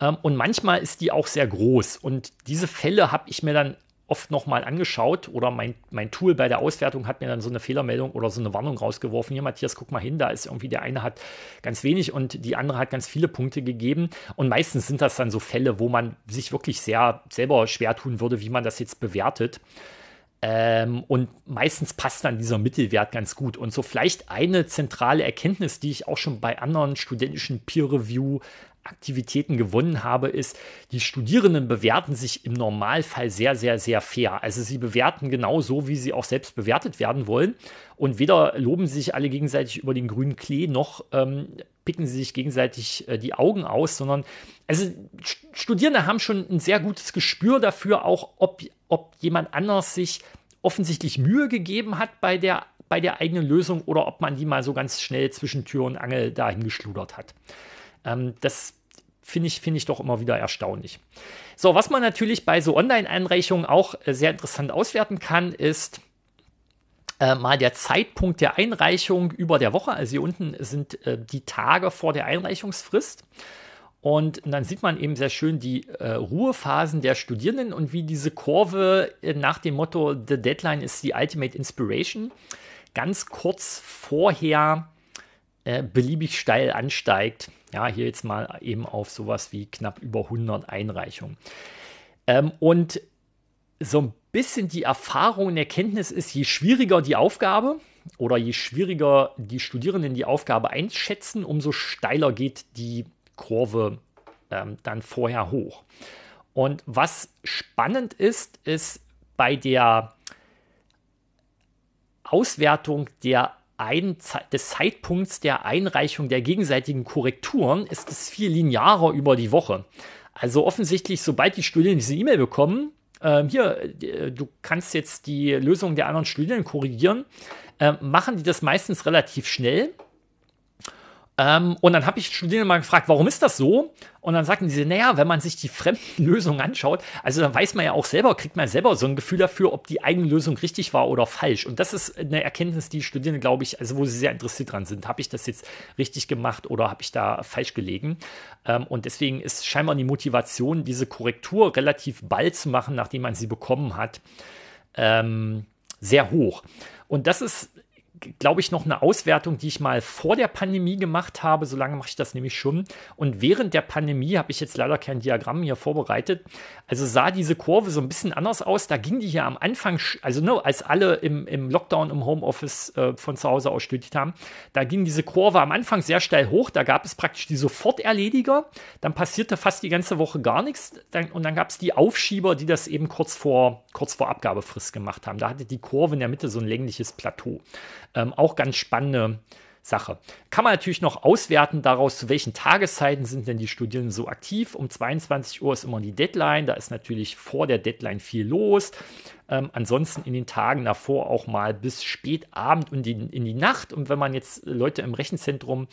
Ähm, und manchmal ist die auch sehr groß. Und diese Fälle habe ich mir dann oft nochmal angeschaut oder mein, mein Tool bei der Auswertung hat mir dann so eine Fehlermeldung oder so eine Warnung rausgeworfen. Hier, Matthias, guck mal hin, da ist irgendwie der eine hat ganz wenig und die andere hat ganz viele Punkte gegeben. Und meistens sind das dann so Fälle, wo man sich wirklich sehr selber schwer tun würde, wie man das jetzt bewertet. Ähm, und meistens passt dann dieser Mittelwert ganz gut. Und so vielleicht eine zentrale Erkenntnis, die ich auch schon bei anderen studentischen Peer-Review Aktivitäten gewonnen habe, ist, die Studierenden bewerten sich im Normalfall sehr, sehr, sehr fair. Also sie bewerten genau so, wie sie auch selbst bewertet werden wollen. Und weder loben sie sich alle gegenseitig über den grünen Klee, noch ähm, picken sie sich gegenseitig äh, die Augen aus, sondern also Studierende haben schon ein sehr gutes Gespür dafür, auch ob, ob jemand anders sich offensichtlich Mühe gegeben hat bei der, bei der eigenen Lösung oder ob man die mal so ganz schnell zwischen Tür und Angel dahin geschludert hat. Ähm, das finde ich, find ich doch immer wieder erstaunlich. So, was man natürlich bei so Online-Einreichungen auch äh, sehr interessant auswerten kann, ist äh, mal der Zeitpunkt der Einreichung über der Woche. Also hier unten sind äh, die Tage vor der Einreichungsfrist. Und dann sieht man eben sehr schön die äh, Ruhephasen der Studierenden und wie diese Kurve äh, nach dem Motto The Deadline is the Ultimate Inspiration ganz kurz vorher äh, beliebig steil ansteigt. Ja, hier jetzt mal eben auf sowas wie knapp über 100 Einreichungen. Ähm, und so ein bisschen die Erfahrung und Erkenntnis ist, je schwieriger die Aufgabe oder je schwieriger die Studierenden die Aufgabe einschätzen, umso steiler geht die Kurve ähm, dann vorher hoch. Und was spannend ist, ist bei der Auswertung der ein, des Zeitpunkts der Einreichung der gegenseitigen Korrekturen ist es viel linearer über die Woche. Also offensichtlich, sobald die Studien diese E-Mail bekommen, ähm, äh, hier, du kannst jetzt die Lösung der anderen Studien korrigieren, äh, machen die das meistens relativ schnell ähm, und dann habe ich Studierende mal gefragt, warum ist das so? Und dann sagten sie, naja, wenn man sich die fremden <laughs> Lösungen anschaut, also dann weiß man ja auch selber, kriegt man selber so ein Gefühl dafür, ob die eigene Lösung richtig war oder falsch. Und das ist eine Erkenntnis, die Studierende, glaube ich, also wo sie sehr interessiert dran sind. Habe ich das jetzt richtig gemacht oder habe ich da falsch gelegen? Ähm, und deswegen ist scheinbar die Motivation, diese Korrektur relativ bald zu machen, nachdem man sie bekommen hat, ähm, sehr hoch. Und das ist glaube ich, noch eine Auswertung, die ich mal vor der Pandemie gemacht habe. So lange mache ich das nämlich schon. Und während der Pandemie habe ich jetzt leider kein Diagramm hier vorbereitet. Also sah diese Kurve so ein bisschen anders aus. Da ging die ja am Anfang, also no, ne, als alle im, im Lockdown im Homeoffice äh, von zu Hause aus studiert haben, da ging diese Kurve am Anfang sehr steil hoch. Da gab es praktisch die Soforterlediger. Dann passierte fast die ganze Woche gar nichts. Dann, und dann gab es die Aufschieber, die das eben kurz vor, kurz vor Abgabefrist gemacht haben. Da hatte die Kurve in der Mitte so ein längliches Plateau. Ähm, auch ganz spannende Sache. Kann man natürlich noch auswerten daraus, zu welchen Tageszeiten sind denn die Studierenden so aktiv. Um 22 Uhr ist immer die Deadline, da ist natürlich vor der Deadline viel los. Ähm, ansonsten in den Tagen davor auch mal bis spät Abend und in, in die Nacht. Und wenn man jetzt Leute im Rechenzentrum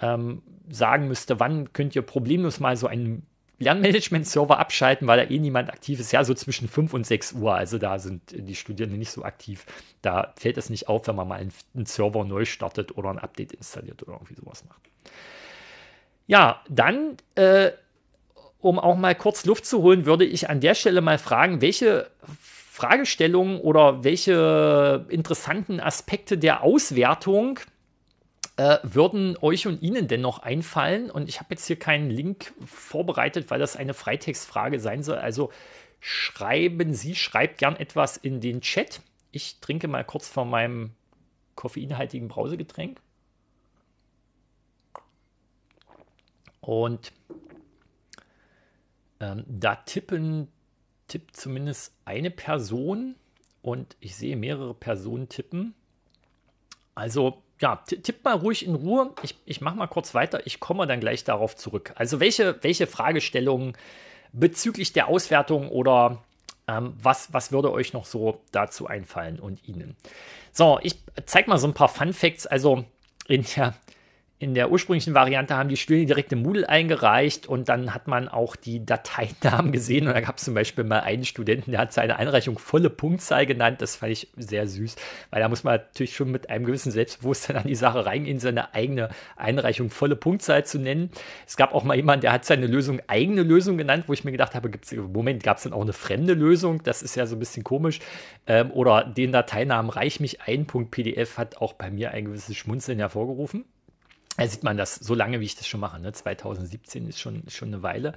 ähm, sagen müsste, wann könnt ihr problemlos mal so einen Lernmanagement-Server abschalten, weil da eh niemand aktiv ist. Ja, so zwischen 5 und 6 Uhr. Also da sind die Studierenden nicht so aktiv. Da fällt es nicht auf, wenn man mal einen, einen Server neu startet oder ein Update installiert oder irgendwie sowas macht. Ja, dann, äh, um auch mal kurz Luft zu holen, würde ich an der Stelle mal fragen, welche Fragestellungen oder welche interessanten Aspekte der Auswertung äh, würden euch und Ihnen denn noch einfallen? Und ich habe jetzt hier keinen Link vorbereitet, weil das eine Freitextfrage sein soll. Also schreiben Sie, schreibt gern etwas in den Chat. Ich trinke mal kurz von meinem koffeinhaltigen Brausegetränk. Und ähm, da tippen, tippt zumindest eine Person und ich sehe mehrere Personen tippen. Also ja, tipp mal ruhig in Ruhe. Ich, ich mache mal kurz weiter. Ich komme dann gleich darauf zurück. Also welche, welche Fragestellungen bezüglich der Auswertung oder ähm, was, was würde euch noch so dazu einfallen und Ihnen? So, ich zeige mal so ein paar Fun Facts. Also in der in der ursprünglichen Variante haben die Studien direkt im Moodle eingereicht und dann hat man auch die Dateinamen gesehen. Und da gab es zum Beispiel mal einen Studenten, der hat seine Einreichung volle Punktzahl genannt. Das fand ich sehr süß, weil da muss man natürlich schon mit einem gewissen Selbstbewusstsein an die Sache reingehen, seine eigene Einreichung volle Punktzahl zu nennen. Es gab auch mal jemanden, der hat seine Lösung eigene Lösung genannt, wo ich mir gedacht habe, gibt's, Moment, gab es dann auch eine fremde Lösung? Das ist ja so ein bisschen komisch. Ähm, oder den Dateinamen reich mich ein.pdf hat auch bei mir ein gewisses Schmunzeln hervorgerufen. Da sieht man das so lange, wie ich das schon mache. Ne? 2017 ist schon, schon eine Weile.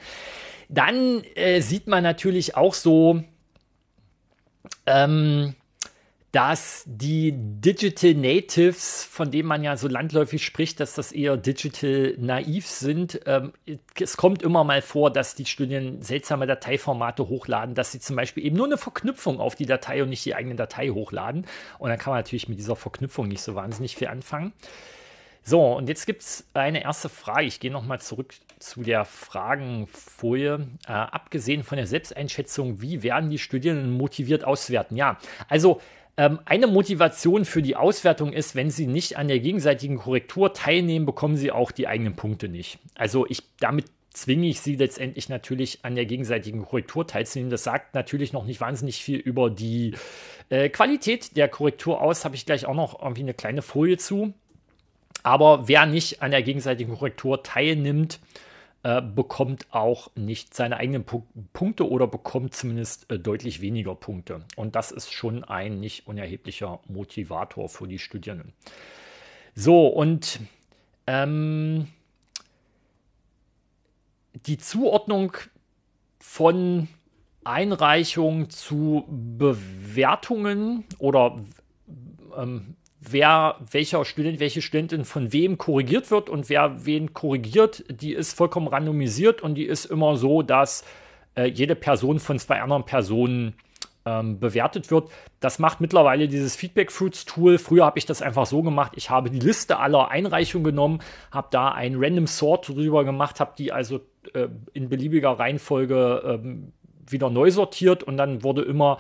Dann äh, sieht man natürlich auch so, ähm, dass die Digital Natives, von denen man ja so landläufig spricht, dass das eher Digital Naiv sind. Ähm, es kommt immer mal vor, dass die Studien seltsame Dateiformate hochladen, dass sie zum Beispiel eben nur eine Verknüpfung auf die Datei und nicht die eigene Datei hochladen. Und dann kann man natürlich mit dieser Verknüpfung nicht so wahnsinnig viel anfangen. So, und jetzt gibt es eine erste Frage. Ich gehe nochmal zurück zu der Fragenfolie. Äh, abgesehen von der Selbsteinschätzung, wie werden die Studierenden motiviert auswerten? Ja, also ähm, eine Motivation für die Auswertung ist, wenn sie nicht an der gegenseitigen Korrektur teilnehmen, bekommen sie auch die eigenen Punkte nicht. Also ich damit zwinge ich sie letztendlich natürlich an der gegenseitigen Korrektur teilzunehmen. Das sagt natürlich noch nicht wahnsinnig viel über die äh, Qualität der Korrektur aus. Habe ich gleich auch noch irgendwie eine kleine Folie zu. Aber wer nicht an der gegenseitigen Korrektur teilnimmt, äh, bekommt auch nicht seine eigenen Pu Punkte oder bekommt zumindest äh, deutlich weniger Punkte. Und das ist schon ein nicht unerheblicher Motivator für die Studierenden. So, und ähm, die Zuordnung von Einreichungen zu Bewertungen oder ähm, wer, welcher Student, welche Studentin von wem korrigiert wird und wer wen korrigiert, die ist vollkommen randomisiert und die ist immer so, dass äh, jede Person von zwei anderen Personen ähm, bewertet wird. Das macht mittlerweile dieses Feedback Fruits Tool. Früher habe ich das einfach so gemacht. Ich habe die Liste aller Einreichungen genommen, habe da ein Random Sort drüber gemacht, habe die also äh, in beliebiger Reihenfolge ähm, wieder neu sortiert und dann wurde immer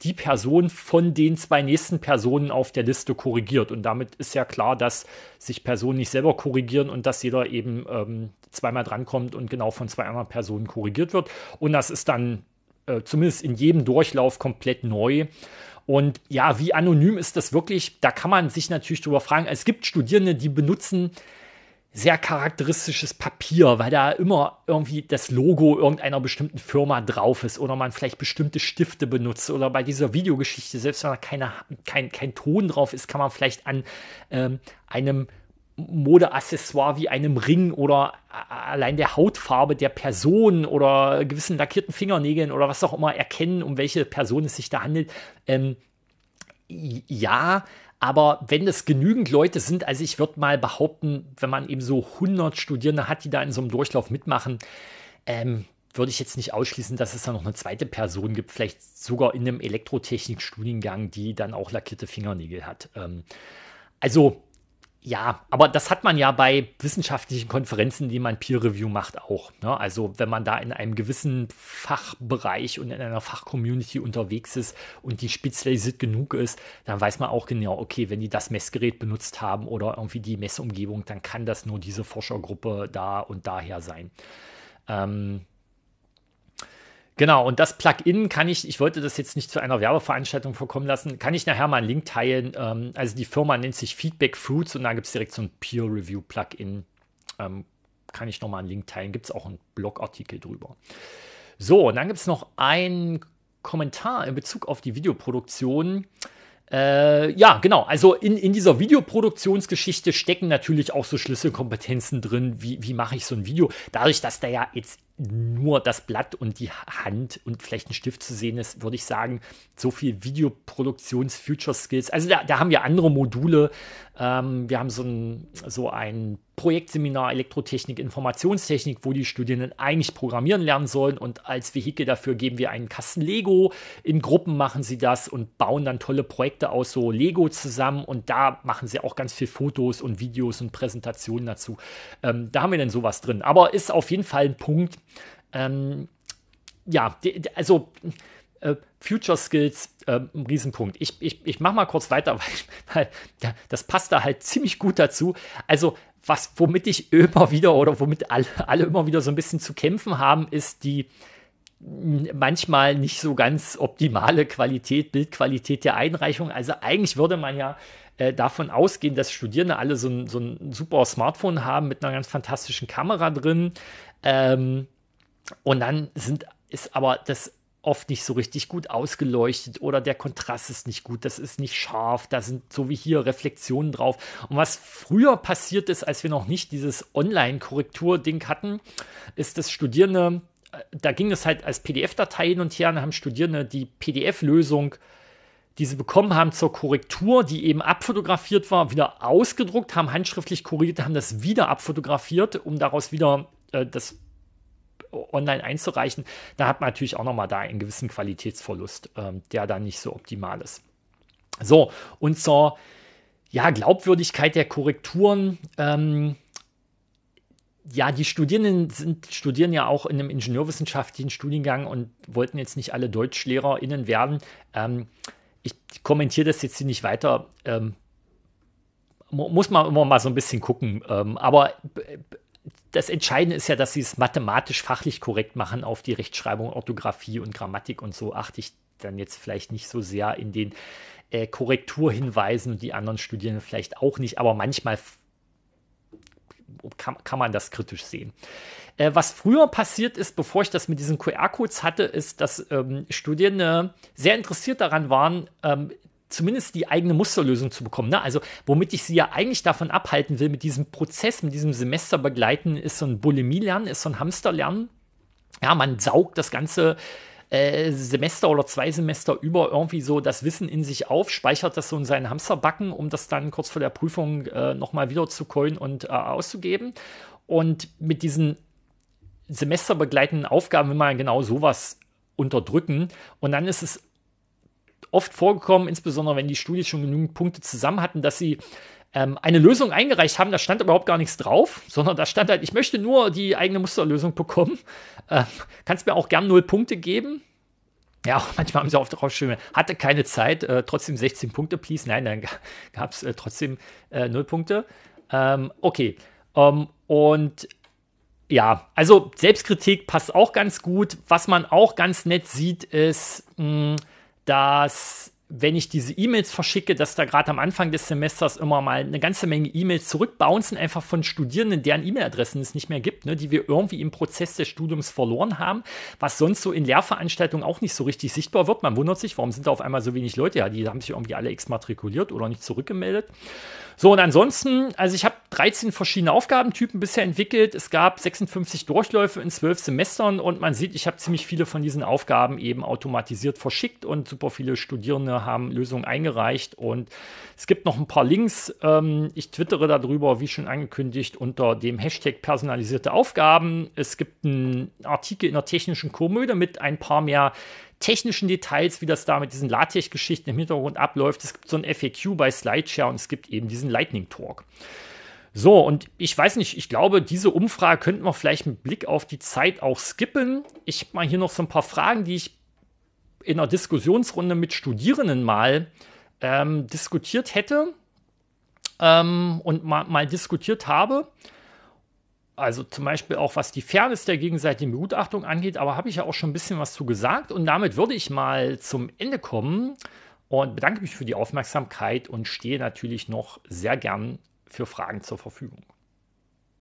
die Person von den zwei nächsten Personen auf der Liste korrigiert. Und damit ist ja klar, dass sich Personen nicht selber korrigieren und dass jeder eben ähm, zweimal drankommt und genau von zwei anderen Personen korrigiert wird. Und das ist dann äh, zumindest in jedem Durchlauf komplett neu. Und ja, wie anonym ist das wirklich? Da kann man sich natürlich drüber fragen. Es gibt Studierende, die benutzen sehr charakteristisches Papier, weil da immer irgendwie das Logo irgendeiner bestimmten Firma drauf ist oder man vielleicht bestimmte Stifte benutzt oder bei dieser Videogeschichte, selbst wenn da keine, kein, kein Ton drauf ist, kann man vielleicht an ähm, einem Modeaccessoire wie einem Ring oder allein der Hautfarbe der Person oder gewissen lackierten Fingernägeln oder was auch immer erkennen, um welche Person es sich da handelt. Ähm, ja, aber wenn es genügend Leute sind, also ich würde mal behaupten, wenn man eben so 100 Studierende hat, die da in so einem Durchlauf mitmachen, ähm, würde ich jetzt nicht ausschließen, dass es da noch eine zweite Person gibt, vielleicht sogar in einem Elektrotechnik-Studiengang, die dann auch lackierte Fingernägel hat. Ähm, also ja, aber das hat man ja bei wissenschaftlichen Konferenzen, die man Peer Review macht, auch. Ne? Also wenn man da in einem gewissen Fachbereich und in einer Fachcommunity unterwegs ist und die spezialisiert genug ist, dann weiß man auch genau, okay, wenn die das Messgerät benutzt haben oder irgendwie die Messumgebung, dann kann das nur diese Forschergruppe da und daher sein. Ähm, Genau, und das Plugin kann ich, ich wollte das jetzt nicht zu einer Werbeveranstaltung vorkommen lassen, kann ich nachher mal einen Link teilen. Ähm, also die Firma nennt sich Feedback Fruits und da gibt es direkt so ein Peer-Review-Plugin. Ähm, kann ich nochmal einen Link teilen, gibt es auch einen Blogartikel drüber. So, und dann gibt es noch einen Kommentar in Bezug auf die Videoproduktion. Äh, ja, genau. Also in, in dieser Videoproduktionsgeschichte stecken natürlich auch so Schlüsselkompetenzen drin, wie, wie mache ich so ein Video. Dadurch, dass da ja jetzt nur das Blatt und die Hand und vielleicht ein Stift zu sehen ist, würde ich sagen, so viel Videoproduktions-Future-Skills. Also da, da, haben wir andere Module ähm, wir haben so ein, so ein Projektseminar Elektrotechnik, Informationstechnik, wo die Studierenden eigentlich programmieren lernen sollen. Und als Vehikel dafür geben wir einen Kasten Lego. In Gruppen machen sie das und bauen dann tolle Projekte aus so Lego zusammen. Und da machen sie auch ganz viel Fotos und Videos und Präsentationen dazu. Ähm, da haben wir dann sowas drin. Aber ist auf jeden Fall ein Punkt. Ähm, ja, also. Äh, Future Skills ähm, ein Riesenpunkt. Ich, ich, ich mache mal kurz weiter, <laughs> weil, weil das passt da halt ziemlich gut dazu. Also, was, womit ich immer wieder oder womit alle, alle immer wieder so ein bisschen zu kämpfen haben, ist die manchmal nicht so ganz optimale Qualität, Bildqualität der Einreichung. Also eigentlich würde man ja äh, davon ausgehen, dass Studierende alle so ein, so ein super Smartphone haben mit einer ganz fantastischen Kamera drin. Ähm, und dann sind, ist aber das oft nicht so richtig gut ausgeleuchtet oder der Kontrast ist nicht gut, das ist nicht scharf, da sind so wie hier Reflexionen drauf. Und was früher passiert ist, als wir noch nicht dieses Online-Korrektur-Ding hatten, ist, dass Studierende, äh, da ging es halt als PDF-Datei hin und her, und haben Studierende die PDF-Lösung die sie bekommen haben zur Korrektur, die eben abfotografiert war, wieder ausgedruckt, haben handschriftlich korrigiert, haben das wieder abfotografiert, um daraus wieder äh, das online einzureichen, da hat man natürlich auch nochmal da einen gewissen Qualitätsverlust, ähm, der dann nicht so optimal ist. So, und zur ja, Glaubwürdigkeit der Korrekturen. Ähm, ja, die Studierenden sind, studieren ja auch in einem ingenieurwissenschaftlichen Studiengang und wollten jetzt nicht alle DeutschlehrerInnen werden. Ähm, ich kommentiere das jetzt hier nicht weiter. Ähm, muss man immer mal so ein bisschen gucken. Ähm, aber das Entscheidende ist ja, dass sie es mathematisch fachlich korrekt machen auf die Rechtschreibung, Orthographie und Grammatik und so. Achte ich dann jetzt vielleicht nicht so sehr in den äh, Korrekturhinweisen und die anderen Studien vielleicht auch nicht, aber manchmal kann, kann man das kritisch sehen. Äh, was früher passiert ist, bevor ich das mit diesen QR-Codes hatte, ist, dass ähm, Studierende sehr interessiert daran waren, ähm, zumindest die eigene Musterlösung zu bekommen. Ne? Also, womit ich sie ja eigentlich davon abhalten will, mit diesem Prozess, mit diesem Semester begleiten, ist so ein Bulimie-Lernen, ist so ein Hamsterlernen. Ja, man saugt das Ganze äh, Semester oder zwei Semester über irgendwie so das Wissen in sich auf, speichert das so in seinen Hamsterbacken, um das dann kurz vor der Prüfung äh, nochmal wieder zu coin und äh, auszugeben. Und mit diesen semesterbegleitenden Aufgaben will man genau sowas unterdrücken. Und dann ist es oft vorgekommen, insbesondere wenn die Studis schon genügend Punkte zusammen hatten, dass sie ähm, eine Lösung eingereicht haben, da stand überhaupt gar nichts drauf, <laughs> sondern da stand halt, ich möchte nur die eigene Musterlösung bekommen. <laughs> Ähm, kannst mir auch gern null Punkte geben. Ja, <laughs> manchmal haben sie auch drauf geschrieben, hatte keine Zeit, äh, trotzdem 16 Punkte, please. Nein, dann gab es äh, trotzdem äh, null Punkte. Ähm, okay. Ähm, und ja, also Selbstkritik passt auch ganz gut. Was man auch ganz nett sieht, ist, mh, hm, dass wenn ich diese E-Mails verschicke, dass da gerade am Anfang des Semesters immer mal eine ganze Menge E-Mails zurückbouncen, einfach von Studierenden, deren E-Mail-Adressen es nicht mehr gibt, ne, die wir irgendwie im Prozess des Studiums verloren haben, was sonst so in Lehrveranstaltungen auch nicht so richtig sichtbar wird. Man wundert sich, warum sind da auf einmal so wenig Leute? Ja, die haben sich irgendwie alle exmatrikuliert oder nicht zurückgemeldet. So, und ansonsten, also ich habe 13 verschiedene Aufgabentypen bisher entwickelt. Es gab 56 Durchläufe in 12 Semestern und man sieht, ich habe ziemlich viele von diesen Aufgaben eben automatisiert verschickt und super viele Studierende haben Lösungen eingereicht und es gibt noch ein paar Links. Ähm, ich twittere darüber, wie schon angekündigt, unter dem Hashtag personalisierte Aufgaben. Es gibt einen Artikel in der technischen Komödie mit ein paar mehr technischen Details, wie das da mit diesen LaTeX-Geschichten im Hintergrund abläuft. Es gibt so ein FAQ bei Slideshare und es gibt eben diesen Lightning Talk. So, und ich weiß nicht, ich glaube, diese Umfrage könnten wir vielleicht mit Blick auf die Zeit auch skippen. Ich habe mal hier noch so ein paar Fragen, die ich in einer Diskussionsrunde mit Studierenden mal ähm, diskutiert hätte ähm, und mal, mal diskutiert habe. Also zum Beispiel auch was die Fairness der gegenseitigen Begutachtung angeht, aber habe ich ja auch schon ein bisschen was zu gesagt und damit würde ich mal zum Ende kommen und bedanke mich für die Aufmerksamkeit und stehe natürlich noch sehr gern für Fragen zur Verfügung.